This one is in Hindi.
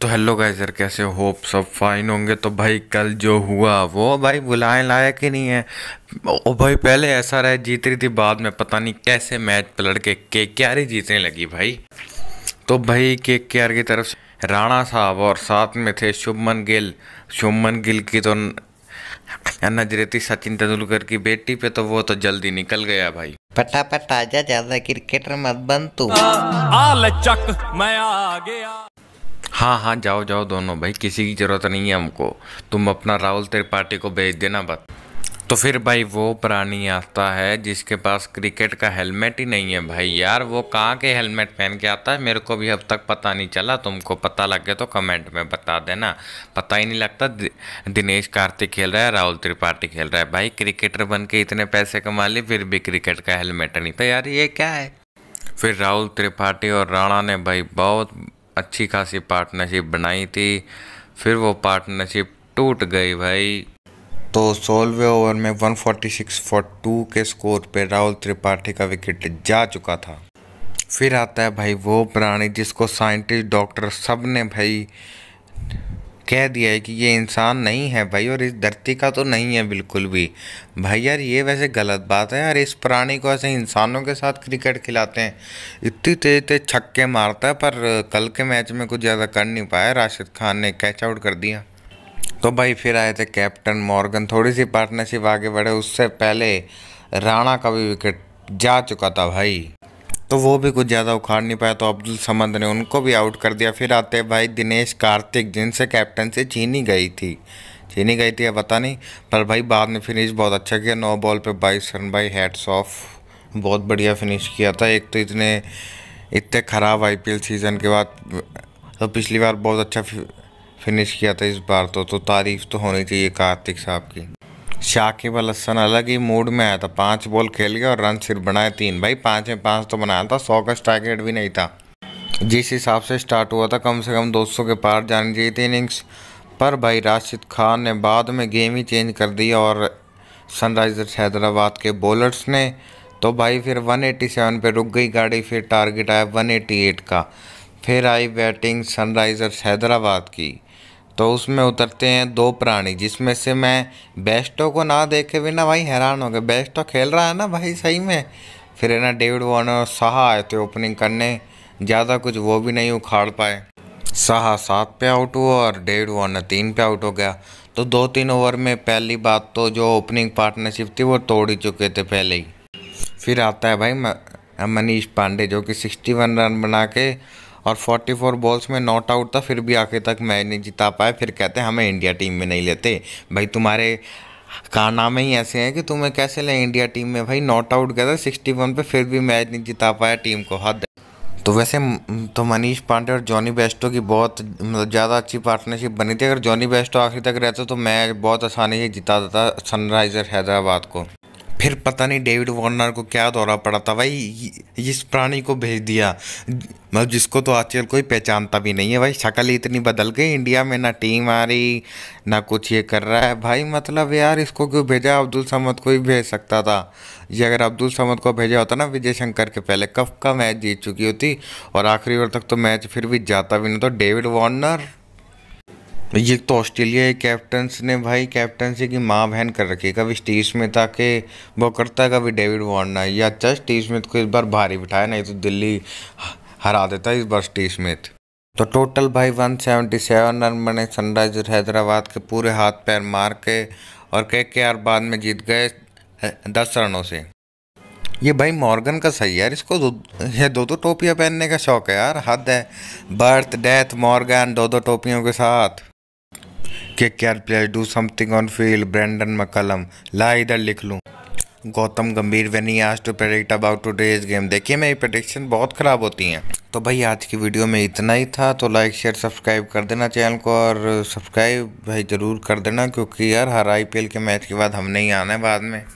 तो हेलो गाइस सर कैसे होप सब फाइन होंगे तो भाई कल जो हुआ वो भाई बुलाए लायक ही नहीं है ओ भाई पहले ऐसा रहे जीत रही थी बाद में पता नहीं कैसे मैच पलट के के क्यारी जीतने लगी भाई तो भाई के के की तरफ से राणा साहब और साथ में थे शुभमन गिल शुभमन गिल की तो नजरे थी सचिन तेंदुलकर की बेटी पे तो वो तो जल्दी निकल गया भाई फटाफट आ ज्यादा क्रिकेटर मत बन तू आ, आ मैं आ गया हाँ हाँ जाओ जाओ दोनों भाई किसी की ज़रूरत नहीं है हमको तुम अपना राहुल तेरी पार्टी को भेज देना बस तो फिर भाई वो प्राणी आता है जिसके पास क्रिकेट का हेलमेट ही नहीं है भाई यार वो कहाँ के हेलमेट पहन के आता है मेरे को भी अब तक पता नहीं चला तुमको पता लग गया तो कमेंट में बता देना पता ही नहीं लगता दिनेश कार्तिक खेल रहा है राहुल त्रिपाठी खेल रहा है भाई क्रिकेटर बन के इतने पैसे कमा लिए फिर भी क्रिकेट का हेलमेट नहीं तो यार ये क्या है फिर राहुल त्रिपाठी और राणा ने भाई बहुत अच्छी खासी पार्टनरशिप बनाई थी फिर वो पार्टनरशिप टूट गई भाई तो सोलवे ओवर में 146 फॉर टू के स्कोर पे राहुल त्रिपाठी का विकेट जा चुका था फिर आता है भाई वो प्राणी जिसको साइंटिस्ट डॉक्टर सब ने भाई कह दिया है कि ये इंसान नहीं है भाई और इस धरती का तो नहीं है बिल्कुल भी भाई यार ये वैसे गलत बात है यार इस प्राणी को ऐसे इंसानों के साथ क्रिकेट खिलाते हैं इतनी तेज तेज छक्के मारता है पर कल के मैच में कुछ ज़्यादा कर नहीं पाया राशिद खान ने कैच आउट कर दिया तो भाई फिर आए थे कैप्टन मॉर्गन थोड़ी सी पार्टनरशिप आगे बढ़े उससे पहले राणा का भी विकेट जा चुका था भाई तो वो भी कुछ ज़्यादा उखाड़ नहीं पाया तो अब्दुल समद ने उनको भी आउट कर दिया फिर आते भाई दिनेश कार्तिक जिनसे कैप्टन से छीनी गई थी छीनी गई थी अब पता नहीं पर भाई बाद में फिनिश बहुत अच्छा किया नौ बॉल पे बाईस रन भाई हेड्स ऑफ बहुत बढ़िया फिनिश किया था एक तो इतने इतने ख़राब आई सीज़न के बाद तो पिछली बार बहुत अच्छा फिनिश किया था इस बार तो तो तारीफ़ तो होनी चाहिए कार्तिक साहब की शाकिब अल हसन अलग ही मूड में आया था पाँच बॉल खेल गया और रन सिर्फ बनाए तीन भाई पाँच में पाँच तो बनाया था सौ का स्ट्राइक रेट भी नहीं था जिस हिसाब से स्टार्ट हुआ था कम से कम 200 के पार जानी चाहिए थी इनिंग्स पर भाई राशिद खान ने बाद में गेम ही चेंज कर दी और सनराइजर्स हैदराबाद के बॉलर्स ने तो भाई फिर सेवन पर रुक गई गाड़ी फिर टारगेट आया एट का फिर आई बैटिंग सनराइजर्स हैदराबाद की तो उसमें उतरते हैं दो प्राणी जिसमें से मैं बेस्टो को ना देखे बिना भाई हैरान हो गए बेस्टो खेल रहा है ना भाई सही में फिर है ना डेविड वॉर्नर और शाह आए थे ओपनिंग करने ज़्यादा कुछ वो भी नहीं उखाड़ पाए शाह सात पे आउट हुआ और डेविड वॉर्नर तीन पे आउट हो गया तो दो तीन ओवर में पहली बात तो जो ओपनिंग पार्टनरशिप थी वो तोड़ ही चुके थे पहले ही फिर आता है भाई मनीष पांडे जो कि सिक्सटी वन रन बना के और 44 बॉल्स में नॉट आउट था फिर भी आखिर तक मैच नहीं जिता पाए फिर कहते हैं हमें इंडिया टीम में नहीं लेते भाई तुम्हारे कारनामे ही ऐसे हैं कि तुम्हें कैसे लें इंडिया टीम में भाई नॉट आउट गया था सिक्सटी वन पर फिर भी मैच नहीं जिता पाया टीम को हद तो वैसे तो मनीष पांडे और जॉनी बेस्टो की बहुत मतलब ज़्यादा अच्छी पार्टनरशिप बनी थी अगर जॉनी बेस्टो आखिर तक रहता तो मैच बहुत आसानी से जिता देता सनराइज़र हैदराबाद को फिर पता नहीं डेविड वार्नर को क्या दौरा पड़ा था भाई इस प्राणी को भेज दिया मतलब जिसको तो आजकल कोई पहचानता भी नहीं है भाई शक्ल इतनी बदल गई इंडिया में ना टीम आ रही ना कुछ ये कर रहा है भाई मतलब यार इसको क्यों भेजा अब्दुल समद को ही भेज सकता था ये अगर अब्दुल समद को भेजा होता ना विजय शंकर के पहले कब का मैच जीत चुकी होती और आखिरी ओवर तक तो मैच फिर भी जाता भी नहीं तो डेविड वार्नर ये तो ऑस्ट्रेलिया कैप्टन्स ने भाई कैप्टनसी की माँ बहन कर रखी है कभी स्टीव स्मिथ आके वो करता है कभी डेविड वार्नर या अच्छा स्टीव स्मिथ को इस बार भारी बिठाया नहीं तो दिल्ली हरा देता इस बार स्टीव स्मिथ तो टोटल भाई 177 रन बने सनराइजर हैदराबाद के पूरे हाथ पैर मार के और के के आर बाद में जीत गए दस रनों से ये भाई मॉर्गन का सही यार इसको दो ये दो दो टोपियाँ पहनने का शौक है यार हद है बर्थ डेथ मॉर्गन दो दो टोपियों के साथ के care player do something on field Brendon McCullum ला इधर लिख लूँ गौतम गंभीर वेन आज to predict about today's game देखिए मेरी प्रडिक्शन बहुत ख़राब होती हैं तो भाई आज की वीडियो में इतना ही था तो लाइक शेयर सब्सक्राइब कर देना चैनल को और सब्सक्राइब भाई ज़रूर कर देना क्योंकि यार हर आई के मैच के बाद हमने ही आना है बाद में